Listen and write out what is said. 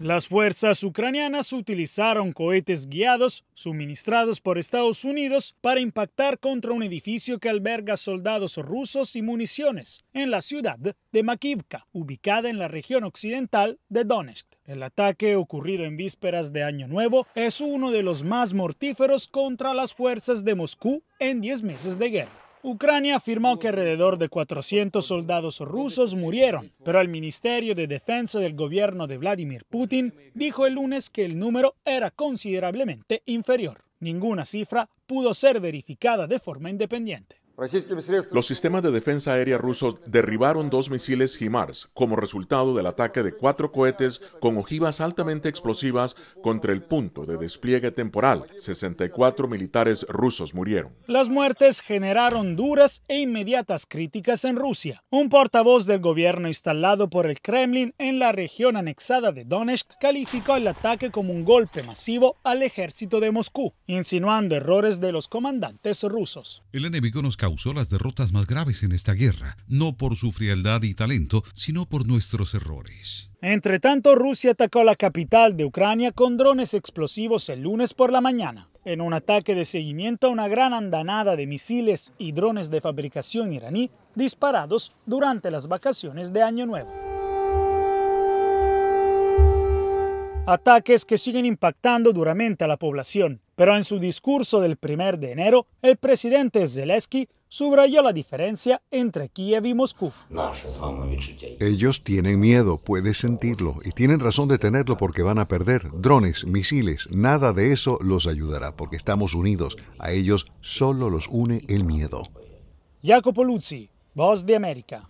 Las fuerzas ucranianas utilizaron cohetes guiados suministrados por Estados Unidos para impactar contra un edificio que alberga soldados rusos y municiones en la ciudad de Makivka, ubicada en la región occidental de Donetsk. El ataque ocurrido en vísperas de Año Nuevo es uno de los más mortíferos contra las fuerzas de Moscú en 10 meses de guerra. Ucrania afirmó que alrededor de 400 soldados rusos murieron, pero el Ministerio de Defensa del gobierno de Vladimir Putin dijo el lunes que el número era considerablemente inferior. Ninguna cifra pudo ser verificada de forma independiente. Los sistemas de defensa aérea rusos derribaron dos misiles HIMARS como resultado del ataque de cuatro cohetes con ojivas altamente explosivas contra el punto de despliegue temporal. 64 militares rusos murieron. Las muertes generaron duras e inmediatas críticas en Rusia. Un portavoz del gobierno instalado por el Kremlin en la región anexada de Donetsk calificó el ataque como un golpe masivo al ejército de Moscú, insinuando errores de los comandantes rusos. El enemigo nos causó las derrotas más graves en esta guerra, no por su frialdad y talento, sino por nuestros errores. Entre tanto, Rusia atacó la capital de Ucrania con drones explosivos el lunes por la mañana, en un ataque de seguimiento a una gran andanada de misiles y drones de fabricación iraní disparados durante las vacaciones de Año Nuevo. Ataques que siguen impactando duramente a la población, pero en su discurso del 1 de enero, el presidente Zelensky subrayó la diferencia entre Kiev y Moscú. Ellos tienen miedo, puedes sentirlo, y tienen razón de tenerlo porque van a perder drones, misiles, nada de eso los ayudará porque estamos unidos. A ellos solo los une el miedo. Jacopo Luzzi, Voz de América.